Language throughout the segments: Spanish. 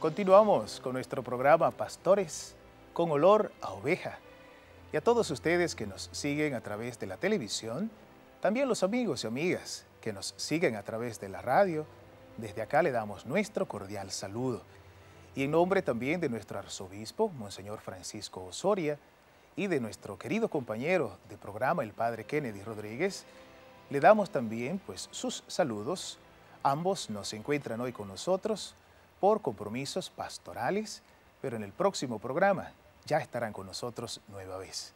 Continuamos con nuestro programa Pastores con olor a oveja. Y a todos ustedes que nos siguen a través de la televisión, también los amigos y amigas que nos siguen a través de la radio, desde acá le damos nuestro cordial saludo. Y en nombre también de nuestro arzobispo, Monseñor Francisco Osoria, y de nuestro querido compañero de programa, el padre Kennedy Rodríguez, le damos también pues sus saludos. Ambos nos encuentran hoy con nosotros por compromisos pastorales, pero en el próximo programa ya estarán con nosotros nueva vez.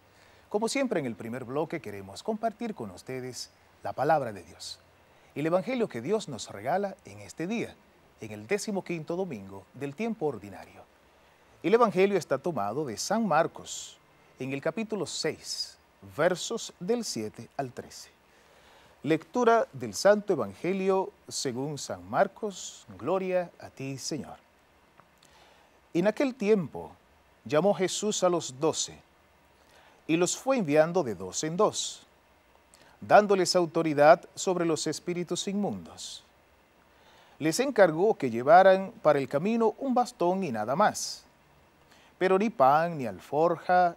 Como siempre en el primer bloque queremos compartir con ustedes la palabra de Dios, el Evangelio que Dios nos regala en este día, en el décimo quinto domingo del tiempo ordinario. El Evangelio está tomado de San Marcos en el capítulo 6, versos del 7 al 13. Lectura del Santo Evangelio según San Marcos. Gloria a ti, Señor. En aquel tiempo llamó Jesús a los doce y los fue enviando de dos en dos, dándoles autoridad sobre los espíritus inmundos. Les encargó que llevaran para el camino un bastón y nada más, pero ni pan, ni alforja,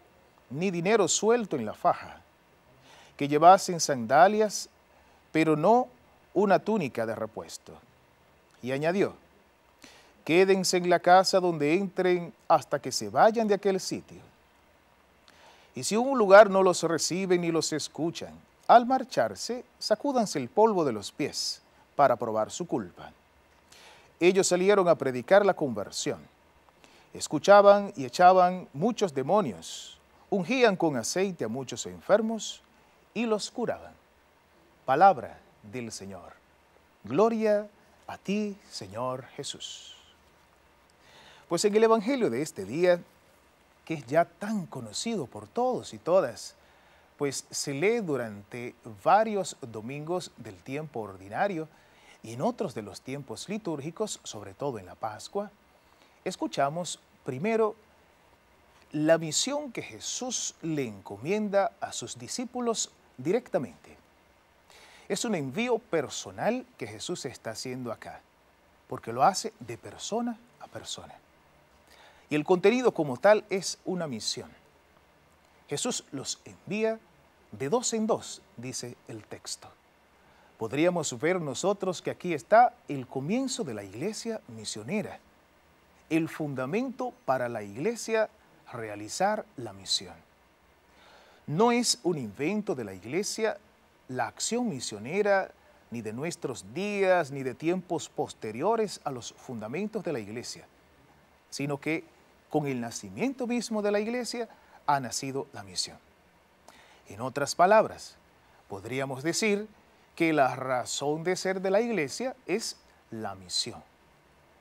ni dinero suelto en la faja, que llevasen sandalias pero no una túnica de repuesto. Y añadió, quédense en la casa donde entren hasta que se vayan de aquel sitio. Y si un lugar no los reciben ni los escuchan, al marcharse, sacúdanse el polvo de los pies para probar su culpa. Ellos salieron a predicar la conversión. Escuchaban y echaban muchos demonios, ungían con aceite a muchos enfermos y los curaban. Palabra del Señor. Gloria a ti, Señor Jesús. Pues en el Evangelio de este día, que es ya tan conocido por todos y todas, pues se lee durante varios domingos del tiempo ordinario y en otros de los tiempos litúrgicos, sobre todo en la Pascua, escuchamos primero la misión que Jesús le encomienda a sus discípulos directamente. Es un envío personal que Jesús está haciendo acá, porque lo hace de persona a persona. Y el contenido como tal es una misión. Jesús los envía de dos en dos, dice el texto. Podríamos ver nosotros que aquí está el comienzo de la iglesia misionera, el fundamento para la iglesia realizar la misión. No es un invento de la iglesia la acción misionera ni de nuestros días, ni de tiempos posteriores a los fundamentos de la iglesia, sino que con el nacimiento mismo de la iglesia ha nacido la misión. En otras palabras, podríamos decir que la razón de ser de la iglesia es la misión.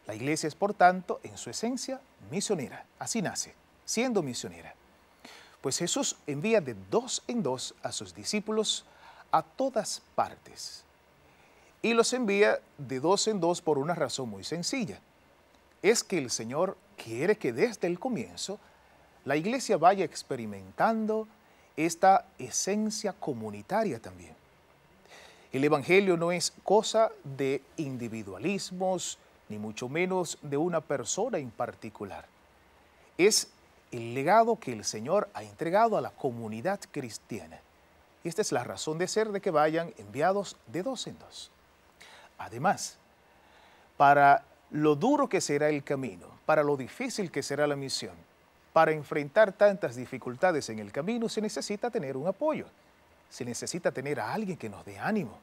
La iglesia es, por tanto, en su esencia, misionera. Así nace, siendo misionera. Pues Jesús envía de dos en dos a sus discípulos a todas partes y los envía de dos en dos por una razón muy sencilla. Es que el Señor quiere que desde el comienzo la iglesia vaya experimentando esta esencia comunitaria también. El Evangelio no es cosa de individualismos, ni mucho menos de una persona en particular. Es el legado que el Señor ha entregado a la comunidad cristiana esta es la razón de ser de que vayan enviados de dos en dos. Además, para lo duro que será el camino, para lo difícil que será la misión, para enfrentar tantas dificultades en el camino se necesita tener un apoyo, se necesita tener a alguien que nos dé ánimo,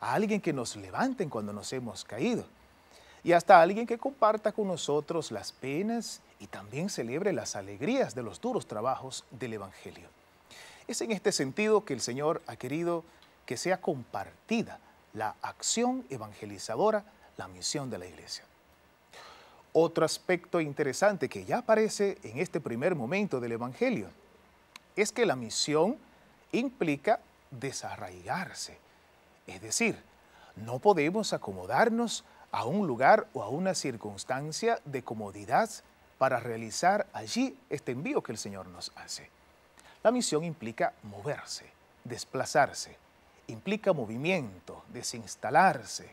a alguien que nos levante cuando nos hemos caído y hasta a alguien que comparta con nosotros las penas y también celebre las alegrías de los duros trabajos del Evangelio. Es en este sentido que el Señor ha querido que sea compartida la acción evangelizadora, la misión de la iglesia. Otro aspecto interesante que ya aparece en este primer momento del Evangelio es que la misión implica desarraigarse. Es decir, no podemos acomodarnos a un lugar o a una circunstancia de comodidad para realizar allí este envío que el Señor nos hace. La misión implica moverse, desplazarse, implica movimiento, desinstalarse,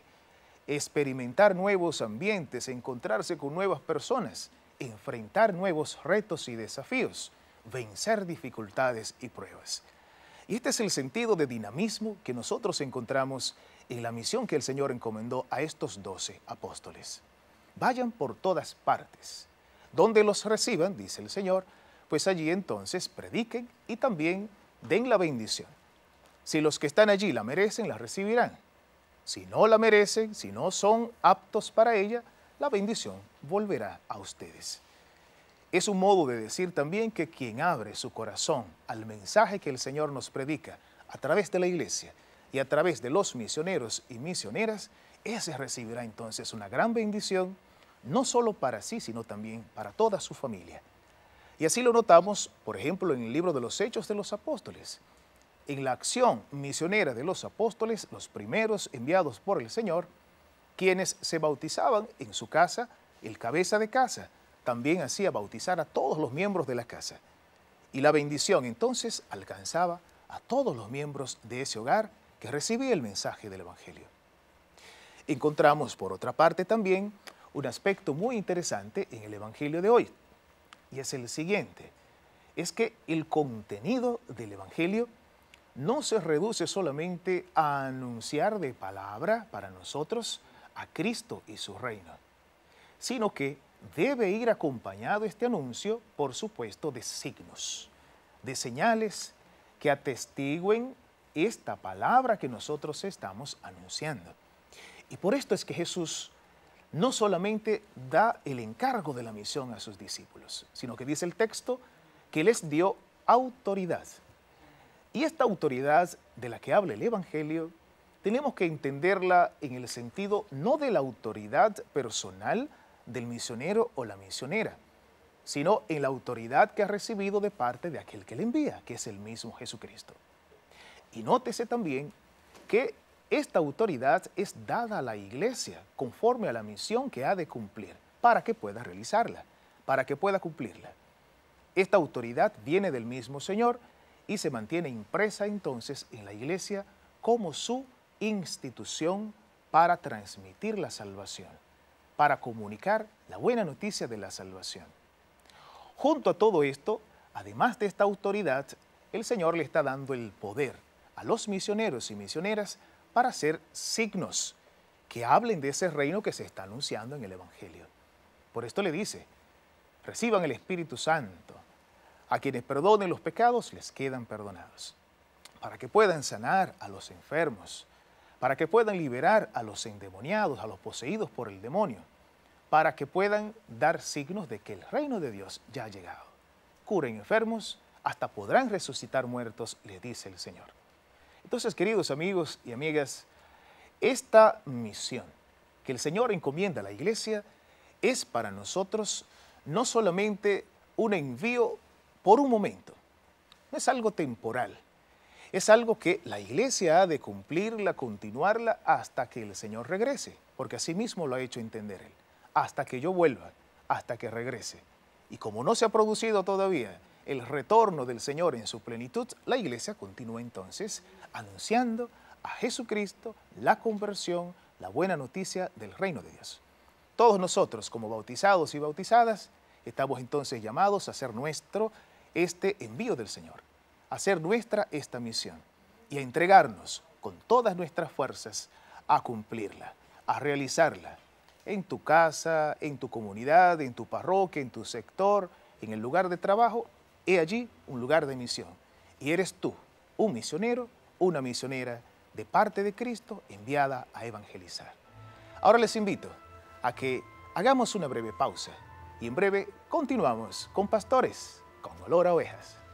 experimentar nuevos ambientes, encontrarse con nuevas personas, enfrentar nuevos retos y desafíos, vencer dificultades y pruebas. Y este es el sentido de dinamismo que nosotros encontramos en la misión que el Señor encomendó a estos doce apóstoles. Vayan por todas partes. Donde los reciban, dice el Señor, pues allí entonces prediquen y también den la bendición. Si los que están allí la merecen, la recibirán. Si no la merecen, si no son aptos para ella, la bendición volverá a ustedes. Es un modo de decir también que quien abre su corazón al mensaje que el Señor nos predica a través de la iglesia y a través de los misioneros y misioneras, ese recibirá entonces una gran bendición, no solo para sí, sino también para toda su familia. Y así lo notamos, por ejemplo, en el libro de los Hechos de los Apóstoles. En la acción misionera de los apóstoles, los primeros enviados por el Señor, quienes se bautizaban en su casa, el cabeza de casa, también hacía bautizar a todos los miembros de la casa. Y la bendición entonces alcanzaba a todos los miembros de ese hogar que recibía el mensaje del Evangelio. Encontramos, por otra parte, también un aspecto muy interesante en el Evangelio de hoy y es el siguiente. Es que el contenido del Evangelio no se reduce solamente a anunciar de palabra para nosotros a Cristo y su reino, sino que debe ir acompañado este anuncio, por supuesto, de signos, de señales que atestiguen esta palabra que nosotros estamos anunciando. Y por esto es que Jesús no solamente da el encargo de la misión a sus discípulos, sino que dice el texto que les dio autoridad. Y esta autoridad de la que habla el Evangelio, tenemos que entenderla en el sentido no de la autoridad personal del misionero o la misionera, sino en la autoridad que ha recibido de parte de aquel que le envía, que es el mismo Jesucristo. Y nótese también que esta autoridad es dada a la iglesia conforme a la misión que ha de cumplir para que pueda realizarla, para que pueda cumplirla. Esta autoridad viene del mismo Señor y se mantiene impresa entonces en la iglesia como su institución para transmitir la salvación, para comunicar la buena noticia de la salvación. Junto a todo esto, además de esta autoridad, el Señor le está dando el poder a los misioneros y misioneras para hacer signos que hablen de ese reino que se está anunciando en el Evangelio. Por esto le dice, reciban el Espíritu Santo. A quienes perdonen los pecados les quedan perdonados. Para que puedan sanar a los enfermos, para que puedan liberar a los endemoniados, a los poseídos por el demonio, para que puedan dar signos de que el reino de Dios ya ha llegado. Curen enfermos, hasta podrán resucitar muertos, le dice el Señor. Entonces, queridos amigos y amigas, esta misión que el Señor encomienda a la iglesia es para nosotros no solamente un envío por un momento, no es algo temporal, es algo que la iglesia ha de cumplirla, continuarla hasta que el Señor regrese, porque así mismo lo ha hecho entender Él, hasta que yo vuelva, hasta que regrese. Y como no se ha producido todavía el retorno del Señor en su plenitud, la iglesia continúa entonces anunciando a Jesucristo la conversión, la buena noticia del reino de Dios. Todos nosotros, como bautizados y bautizadas, estamos entonces llamados a hacer nuestro este envío del Señor, a hacer nuestra esta misión y a entregarnos con todas nuestras fuerzas a cumplirla, a realizarla en tu casa, en tu comunidad, en tu parroquia, en tu sector, en el lugar de trabajo, he allí un lugar de misión. Y eres tú, un misionero una misionera de parte de Cristo enviada a evangelizar. Ahora les invito a que hagamos una breve pausa y en breve continuamos con pastores con olor a ovejas.